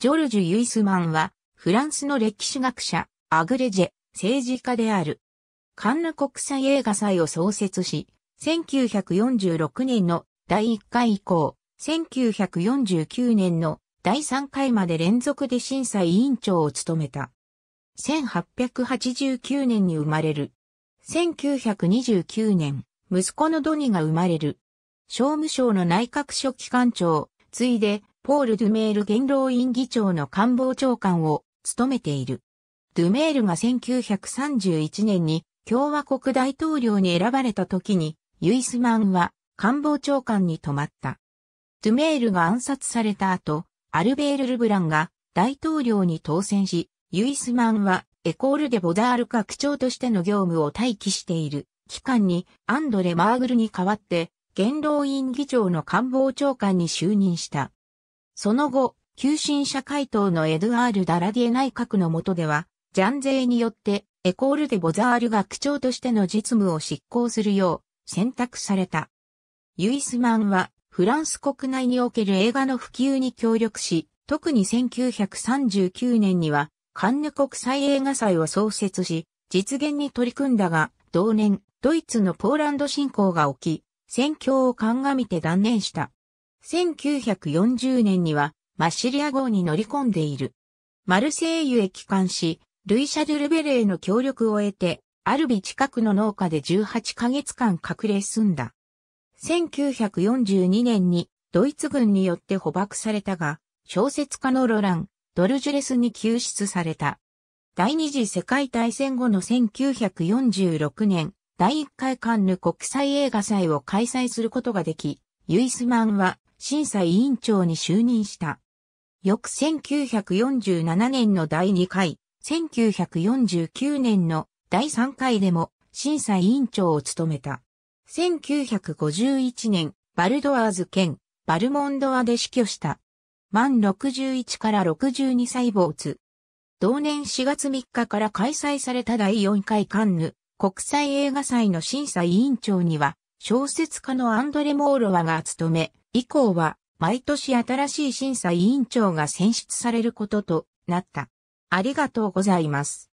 ジョルジュ・ユイスマンは、フランスの歴史学者、アグレジェ、政治家である。カンヌ国際映画祭を創設し、1946年の第1回以降、1949年の第3回まで連続で審査委員長を務めた。1889年に生まれる。1929年、息子のドニが生まれる。商務省の内閣書機関長、ついでポール・ドゥメール元老院議長の官房長官を務めている。ドゥメールが1931年に共和国大統領に選ばれた時に、ユイスマンは官房長官に泊まった。ドゥメールが暗殺された後、アルベール・ルブランが大統領に当選し、ユイスマンはエコール・デ・ボダール区長としての業務を待機している期間にアンドレ・マーグルに代わって元老院議長の官房長官に就任した。その後、急進社会党のエドゥアール・ダラディエ内閣の下では、ジャンゼーによって、エコール・でボザール学長としての実務を執行するよう選択された。ユイスマンは、フランス国内における映画の普及に協力し、特に1939年には、カンヌ国際映画祭を創設し、実現に取り組んだが、同年、ドイツのポーランド侵攻が起き、戦況を鑑みて断念した。1940年にはマッシリア号に乗り込んでいる。マルセイユへ帰還し、ルイ・シャルル・ベレーの協力を得て、アルビ近くの農家で18ヶ月間隠れ住んだ。1942年にドイツ軍によって捕獲されたが、小説家のロラン、ドルジュレスに救出された。第二次世界大戦後の1946年、第一回カンヌ国際映画祭を開催することができ、ユイスマンは審査委員長に就任した。翌1947年の第2回、1949年の第3回でも審査委員長を務めた。1951年、バルドアーズ県、バルモンドアで死去した。満61から62歳没。同年4月3日から開催された第4回カンヌ国際映画祭の審査委員長には小説家のアンドレ・モーロワが務め、以降は毎年新しい審査委員長が選出されることとなった。ありがとうございます。